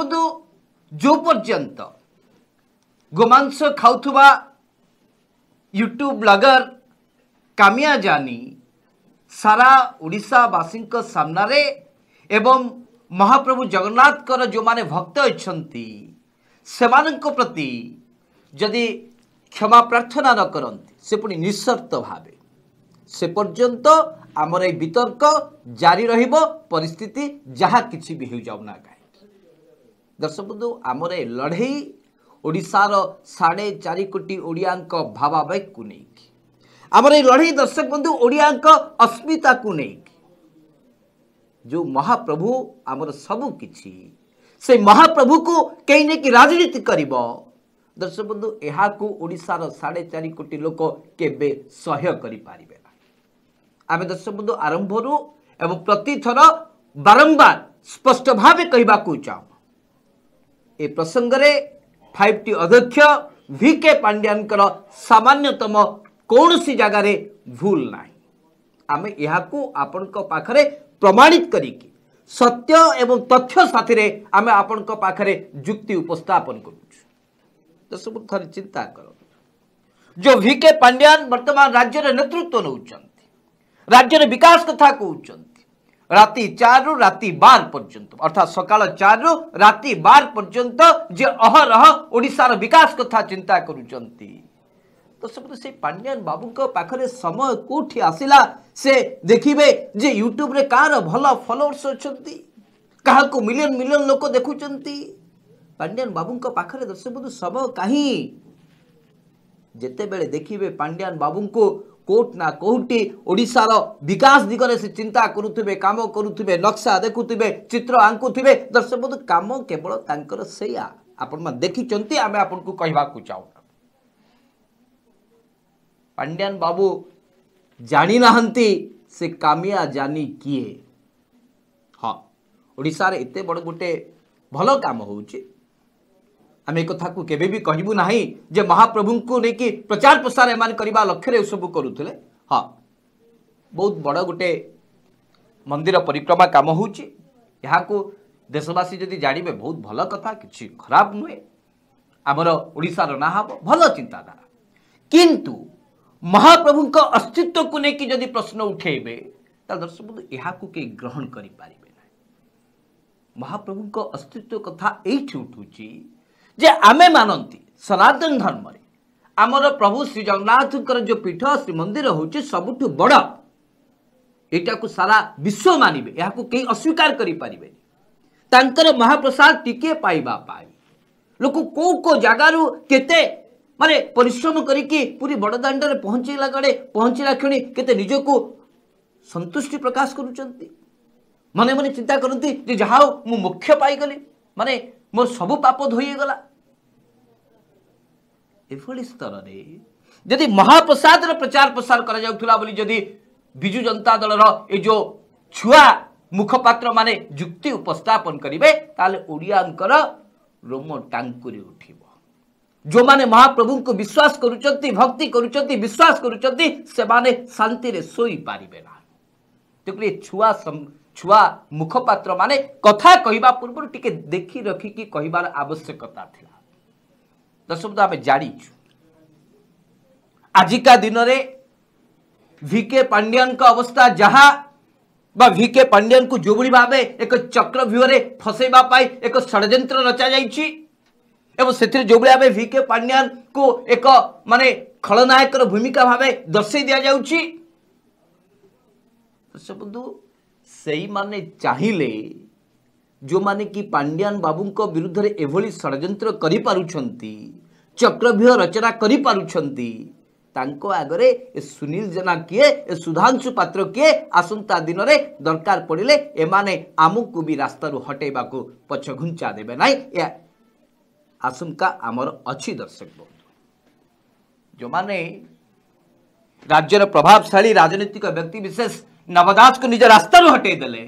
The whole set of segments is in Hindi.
ବନ୍ଧୁ ଯେଉଁ ପର୍ଯ୍ୟନ୍ତ ଗୋମାଂସ ଖାଉଥିବା ୟୁଟ୍ୟୁବ୍ ବ୍ଲଗର କାମିଆ ଜାନି ସାରା ଓଡ଼ିଶାବାସୀଙ୍କ ସାମ୍ନାରେ ଏବଂ ମହାପ୍ରଭୁ ଜଗନ୍ନାଥଙ୍କର ଯେଉଁମାନେ ଭକ୍ତ ଅଛନ୍ତି ସେମାନଙ୍କ ପ୍ରତି ଯଦି କ୍ଷମା ପ୍ରାର୍ଥନା ନ କରନ୍ତି ସେ ପୁଣି ନିଃସର୍ତ୍ତ ଭାବେ ସେ ପର୍ଯ୍ୟନ୍ତ ଆମର ଏଇ ବିତର୍କ ଜାରି ରହିବ ପରିସ୍ଥିତି ଯାହା କିଛି ବି ହେଉଯାଉ ନା କାହିଁକି ଦର୍ଶକ ବନ୍ଧୁ ଆମର ଏ ଲଢ଼େଇ ଓଡ଼ିଶାର ସାଢ଼େ ଚାରି କୋଟି ଓଡ଼ିଆଙ୍କ ଭାବାବେଗକୁ ନେଇକି ଆମର ଏ ଲଢ଼େଇ ଦର୍ଶକ ବନ୍ଧୁ ଓଡ଼ିଆଙ୍କ ଅସ୍ମିତାକୁ ନେଇକି ଯେଉଁ ମହାପ୍ରଭୁ ଆମର ସବୁକିଛି ସେ ମହାପ୍ରଭୁକୁ କେହି ନେଇକି ରାଜନୀତି କରିବ ଦର୍ଶକ ବନ୍ଧୁ ଏହାକୁ ଓଡ଼ିଶାର ସାଢ଼େ ଚାରି କୋଟି ଲୋକ କେବେ ସହ୍ୟ କରିପାରିବେ ନା ଆମେ ଦର୍ଶକ ବନ୍ଧୁ ଆରମ୍ଭରୁ ଏବଂ ପ୍ରତିଥର ବାରମ୍ବାର ସ୍ପଷ୍ଟ ଭାବେ କହିବାକୁ ଚାହୁଁ ए प्रसंगे फाइव टी अध्यक्ष विके पांड्यान सामान्यतम कौन सी जगार भूल ना आम यू आपण प्रमाणित कर सत्य एवं तथ्य साथी आम आपण जुक्ति उपस्थापन कर सब थे चिंता कर जो विके पांड्यान वर्तमान राज्य नेतृत्व नौ राज्य विकास कथा कहते राति चारु राति बार पर्यंत अर्थात सका चारु राति बार पर्यंत जे अहरह ओडार विकास कथा चिंता करंडियान तो तो बाबू पाखे समय कौटी आसला से देखिए जे यूट्यूब कार भल फलोअर्स अच्छा क्या को मिलियन मिलियन लोक देखुं पांडियान बाबू पाखे दर्शक बंधु समय कहीं जिते बड़े देखिए पांडियान बाबू को कौटना ना कौटी ओडार विकास दिगरे से चिंता करुवे कम करुवे नक्सा देखुवे चित्र आंकुवे दर्शक बंधु कम केवल से देखी आम आपको कह चाहू पांड्यान बाबू जानी नहांती से कामिया जानी किए हाँ ओडार एत बड़ गोटे भल कम हो आम एक कथा को ना जे महाप्रभु को लेकिन प्रचार प्रसार एम करवा लक्ष्य सब करुले हाँ बहुत बड़ गोटे मंदिर परिक्रमा कम हो देशवासी जी जानवे बहुत भल कथा कि खराब नुहे आमर ओडार ना हम भल चिंताधारा किंतु महाप्रभु अस्तित्व को लेकिन जदि प्रश्न उठेबे दर्शक बंधु यहाँ कई ग्रहण करें महाप्रभु अस्तित्व कथा ये उठू ଯେ ଆମେ ମାନନ୍ତି ସନାତନ ଧର୍ମରେ ଆମର ପ୍ରଭୁ ଶ୍ରୀ ଜଗନ୍ନାଥଙ୍କର ଯେଉଁ ପୀଠ ଶ୍ରୀମନ୍ଦିର ହେଉଛି ସବୁଠୁ ବଡ଼ ଏଇଟାକୁ ସାରା ବିଶ୍ୱ ମାନିବେ ଏହାକୁ କେହି ଅସ୍ୱୀକାର କରିପାରିବେନି ତାଙ୍କର ମହାପ୍ରସାଦ ଟିକିଏ ପାଇବା ପାଇଁ ଲୋକ କେଉଁ କେଉଁ ଜାଗାରୁ କେତେ ମାନେ ପରିଶ୍ରମ କରିକି ପୁରୀ ବଡ଼ଦାଣ୍ଡରେ ପହଞ୍ଚିଲା କଡ଼େ ପହଞ୍ଚିଲା କ୍ଷଣି କେତେ ନିଜକୁ ସନ୍ତୁଷ୍ଟି ପ୍ରକାଶ କରୁଛନ୍ତି ମନେ ମନେ ଚିନ୍ତା କରନ୍ତି ଯେ ଯାହା ହଉ ମୁଁ ମୋକ୍ଷ ପାଇଗଲି ମାନେ मो सब पाप धोईगला स्तर जदि महाप्रसाद प्रचार प्रसार करजु जनता दल रो छुआ मुखपात्र माने जुक्ति उपस्थापन करेंगे ताले ओडिया रोम टांगुरी उठ जो माने महाप्रभु को विश्वास भक्ति करुंट विश्वास करुंट से शांति में शोपारे ना तेरे छुआ छुआ मुखपात्र माने कथा कहवा पूर्व टी देखी रखिक कहार आवश्यकता था सब्त आम जाणीचु आजिका दिन में भिके पांड्यां अवस्था जहा बा भिके पांड्यां को जो भाई भाव एक चक्र भ्यूह फसैवाई एक षड्र रचा जा जो भाव भिके पांड्यां को एक मान खलनायक भूमिका भाव दर्शाई दि जाऊ सब से माने चाहिले जो माने कि पांड्यान बाबू को विरुद्ध एभली षड्यंत्र करक्रव्यूह रचना करगरे सुनील जेना किए ए सुधांशु पात्र किए आसंता दिन में दरकार पड़े एम आम को भी रास्तु हटे पछघुंचा देवे ना आशंका आमर अच्छी दर्शक बंधु जो मैंने राज्यर प्रभावशाली राजनीतिक व्यक्ति विशेष नवदास को निज स्तर हटे दले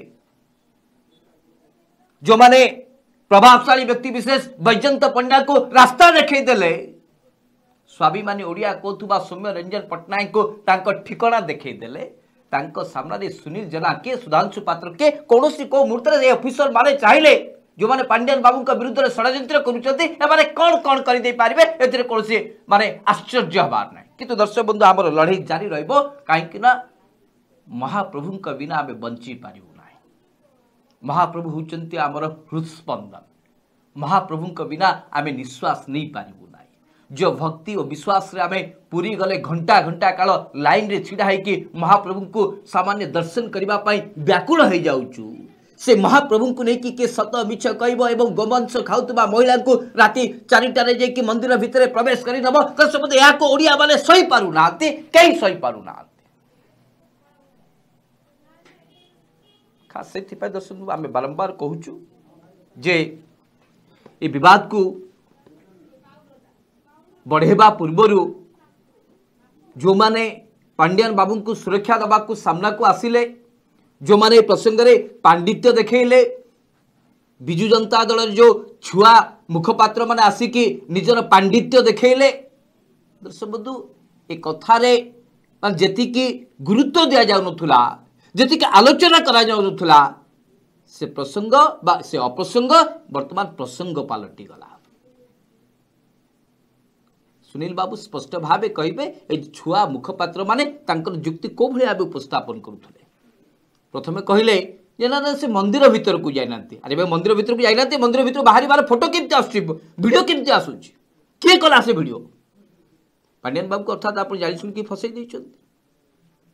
जो माने प्रभावशाली व्यक्ति विशेष बैजंत पंडा को रास्ता देखे दले स्वाभिमानी ओडिया कहुवा सौम्य रंजन पट्टनायक को ठिकना देखे दले सामने सुनील जेना के सुधांशु पात्र किए कौन कौ मुहूर्त अफिसर मैंने चाहिए जो माने पांडियान बाबू का विरुद्ध षड्यंत्र करें कौन कौन करेंगे एवं कौन से मानते आश्चर्य हमारे कितु दर्शक बंधु आम लड़े जारी रहा महाप्रभु बिना आम बची पारना महाप्रभु हूँ आमर हृदस्पंदन महाप्रभु बिना आम निश्वास नहीं पारना जो भक्ति और विश्वास आम पूरी गले घंटा घंटा काल लाइन में ढा हो महाप्रभु को सामान्य दर्शन करने व्याकु हो जाऊ से महाप्रभु को लेकिन किए सत मिछ कह गोमंस खाऊ महिला राति चारिटा मंदिर भितर प्रवेश करदे या को ओडिया मैंने सही पार ना कहीं सही पार ना कथा हाँ, से दर्शन आम बारंबार कहूँ जे बद को बढ़ेबा पूर्वर जो माने पांडियान बाबू को सुरक्षा दबा को सामना को आसिले जो माने प्रसंग रे पांडित्य देखले विजु जनता दल जो छुआ मुखपात्र मैंने आसिकी निजर पांडित्य देखले दर्शक बंधु ये कथार जी गुरुत्व दि जा ଯେତିକି ଆଲୋଚନା କରାଯାଉନଥିଲା ସେ ପ୍ରସଙ୍ଗ ବା ସେ ଅପ୍ରସଙ୍ଗ ବର୍ତ୍ତମାନ ପ୍ରସଙ୍ଗ ପାଲଟିଗଲା ସୁନୀଲ ବାବୁ ସ୍ପଷ୍ଟ ଭାବେ କହିବେ ଏ ଛୁଆ ମୁଖପାତ୍ରମାନେ ତାଙ୍କର ଯୁକ୍ତି କେଉଁଭଳି ଭାବେ ଉପସ୍ଥାପନ କରୁଥିଲେ ପ୍ରଥମେ କହିଲେ ଯେ ନା ସେ ମନ୍ଦିର ଭିତରକୁ ଯାଇନାହାନ୍ତି ଆରେ ଭାଇ ମନ୍ଦିର ଭିତରକୁ ଯାଇନାହାନ୍ତି ମନ୍ଦିର ଭିତରୁ ବାହାରିବାର ଫଟୋ କେମିତି ଆସୁଛି ଭିଡ଼ିଓ କେମିତି ଆସୁଛି କିଏ କଲା ସେ ଭିଡ଼ିଓ ପାଣ୍ଡିଆନ ବାବୁଙ୍କୁ ଅର୍ଥାତ୍ ଆପଣ ଜାଣିଶୁଣିକି ଫସେଇ ଦେଇଛନ୍ତି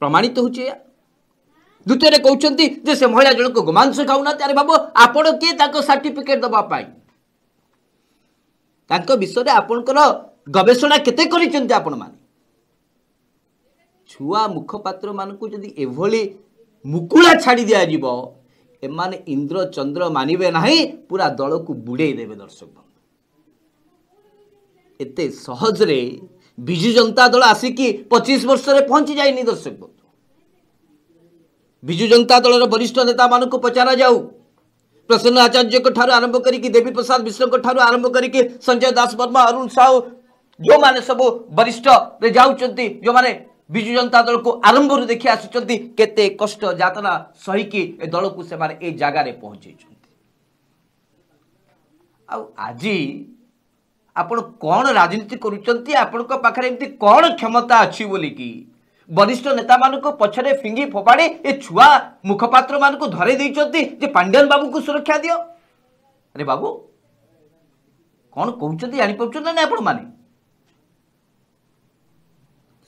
ପ୍ରମାଣିତ ହେଉଛି ଏହା দ্বিতীয়রে কৌঁচি যে সে মহিলা জনক গোমাংস খাও না আরে বাবু আপনার কি তাঁর সার্টিফিকেট দেওয়া তাঁর বিষয়ে আপনার গবেষণা কেতে করেছেন আপন মানে ছুয়া মুখপাত্র মানুষ যদি এভাবে মুকুড়া ছাড়ি দিয়া যাব এমানে ইন্দ্র চন্দ্র মানবে না পুরা দলক বুড়াই দেবে দর্শক বন্ধু এতে সহজরে বিজু জনতা দল আসিকি পঁচিশ বর্ষে পৌঁছি যায়নি দর্শক বন্ধু विजु जनता दल वरिष्ठ नेता मान पचारा जाऊ प्रसन्न आचार्य आरंभ कर देवी प्रसाद मिश्र आरंभ कर संजय दास वर्मा अरुण साहू जो मैंने सब वरिष्ठ जाऊँगी जो मैंने विजु जनता दल को आरंभ देखी आसे कष्ट जातना सहीकी दल को से जगार पहुंचे आज आप कौन राजनीति करमता अच्छी बोल कि ବରିଷ୍ଠ ନେତାମାନଙ୍କୁ ପଛରେ ଫିଙ୍ଗି ଫୋପାଡ଼ି ଏ ଛୁଆ ମୁଖପାତ୍ରମାନଙ୍କୁ ଧରେଇ ଦେଇଛନ୍ତି ଯେ ପାଣ୍ଡିଆନ ବାବୁଙ୍କୁ ସୁରକ୍ଷା ଦିଅ ଆରେ ବାବୁ କ'ଣ କହୁଛନ୍ତି ଜାଣିପାରୁଛନ୍ତି ନା ଆପଣମାନେ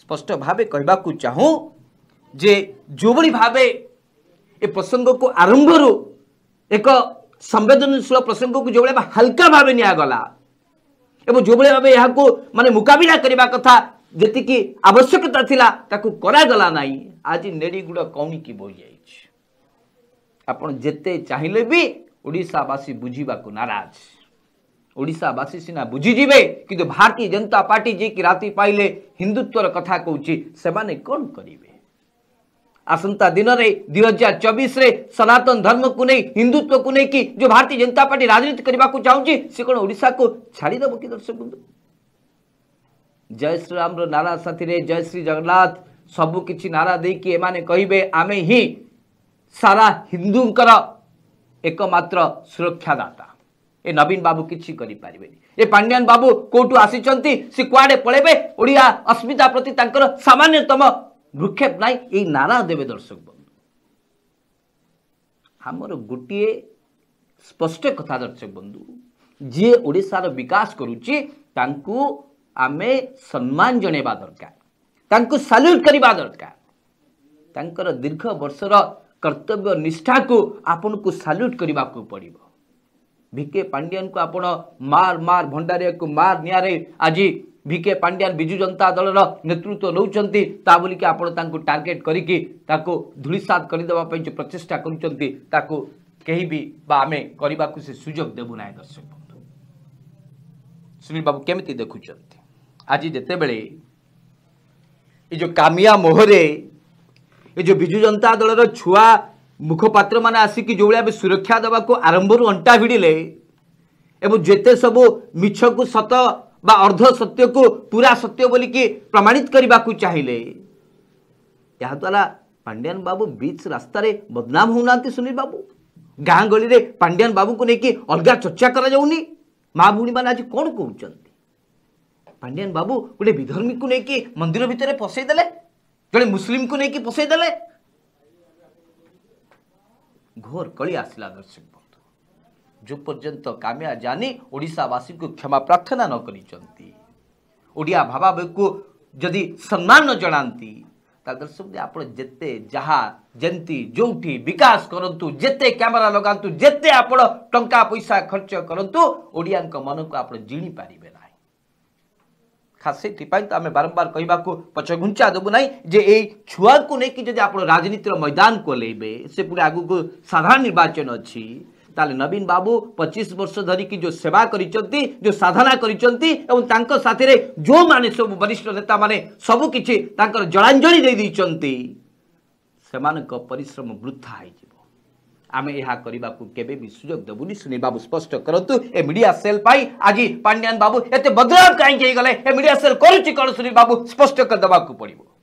ସ୍ପଷ୍ଟ ଭାବେ କହିବାକୁ ଚାହୁଁ ଯେ ଯେଉଁଭଳି ଭାବେ ଏ ପ୍ରସଙ୍ଗକୁ ଆରମ୍ଭରୁ ଏକ ସମ୍ବେଦନଶୀଳ ପ୍ରସଙ୍ଗକୁ ଯେଉଁଭଳି ଭାବେ ହାଲକା ଭାବେ ନିଆଗଲା ଏବଂ ଯେଉଁଭଳି ଭାବେ ଏହାକୁ ମାନେ ମୁକାବିଲା କରିବା କଥା जी आवश्यकता थिला ताकु ना आज नेड़ीगुड़ कौन की बही जाइए आपत चाहिए भी ओडावासी बुझा को नाराज ओडावासी सीना बुझीजे कि भारतीय जनता पार्टी जी की राति पाइले हिंदुत्वर कथा कौच से कौन करेंगे आसंता दिन में दुई हजार चौबीस सनातन धर्म को नहीं हिंदुत्व को लेकिन जो भारतीय जनता पार्टी राजनीति करने को चाहिए सी कौन ओडा को छाड़देव कि दर्शक बंधु ଜୟ ଶ୍ରୀରାମର ନାରା ସାଥିରେ ଜୟ ଶ୍ରୀ ଜଗନ୍ନାଥ ସବୁ କିଛି ନାରା ଦେଇକି ଏମାନେ କହିବେ ଆମେ ହିଁ ସାରା ହିନ୍ଦୁଙ୍କର ଏକମାତ୍ର ସୁରକ୍ଷାଦାତା ଏ ନବୀନ ବାବୁ କିଛି କରିପାରିବେନି ଏ ପାଣ୍ଡିଆନ ବାବୁ କେଉଁଠୁ ଆସିଛନ୍ତି ସେ କୁଆଡ଼େ ପଳେଇବେ ଓଡ଼ିଆ ଅସ୍ମିତା ପ୍ରତି ତାଙ୍କର ସାମାନ୍ୟତମ ଭୃକ୍ଷେପ ନାହିଁ ଏଇ ନାରା ଦେବେ ଦର୍ଶକ ବନ୍ଧୁ ଆମର ଗୋଟିଏ ସ୍ପଷ୍ଟ କଥା ଦର୍ଶକ ବନ୍ଧୁ ଯିଏ ଓଡ଼ିଶାର ବିକାଶ କରୁଛି ତାଙ୍କୁ आम सम्मान जनवा दरकार सल्यूट करने दरकार दीर्घ बर्षर कर्तव्य निष्ठा को आपन को सल्यूट करने को पड़ भिके पांडियान को आपड़ मार मार भंडारिया को मार नि आज भिके पांडियान विजु जनता दल रेतृत्व नौता बोलिकी आपड़ टार्गेट करी धूलिसात करदे जो प्रचेषा करमें करने को सुजोग देवुना दर्शक बंधु सुनील बाबू केमी देखुंट आज जितेबले जो कामिया मोहरे ये जो विजु जनता दल रुआ मुखपात्र मैंने आसिक जो भाई सुरक्षा देवा आरंभ अंटा भिड़िले जिते सब मीछ को सत बा सत्य को पूरा सत्य बोल कि प्रमाणित करने को चाहिए यहाद्वारा पांड्यान बाबू बीच रास्त बदनाम होना सुनील बाबू गाँ गली पांडियान बाबू को लेकिन अलग चर्चा कराऊनी माँ भाई आज कौन कौन पांडियान बाबू गोटे विधर्मी को लेकिन मंदिर भितर पशेदे जड़े मुसलिम को लेकिन पशेदे घोर कली आसला दर्शक बंधु जो पर्यत कामिया जानी ओडावासी को क्षमा प्रार्थना नक ओडिया भाभा को जदि सम्मान जनाती दर्शक आप जेती जो भी विकास करतु जिते क्यमेरा लगातु जिते आप टा पैसा खर्च करूँ ओडिया मन को आप जीणी पारे ना खासे बारंबार कह पचघुंचा देवुना जे ये छुआ को लेकिन जब आप राजनीतिर मैदान को लेबे से पूरे आगे साधारण निर्वाचन अच्छी तेल नवीन बाबू पचीस वर्ष धरिकी जो सेवा करी जो साधना करी जो माने सब वरिष्ठ नेता मैंने सबकि जलांजलि से मानक परिश्रम वृद्धा हो आम यह के सुजोग देवुनि सुनील बाबू स्पष्ट करूँ ए मीडिया सेल पाई आज पांड्यान बाबू एत बदलाव कहीं गले मीडिया सेल कर सुनील बाबू स्पष्ट करदे पड़ो